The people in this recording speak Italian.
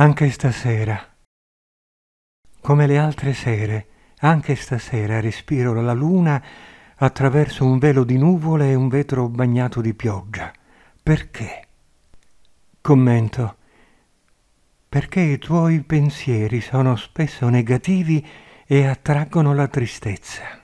anche stasera. Come le altre sere, anche stasera respiro la luna attraverso un velo di nuvole e un vetro bagnato di pioggia. Perché? Commento. Perché i tuoi pensieri sono spesso negativi e attraggono la tristezza.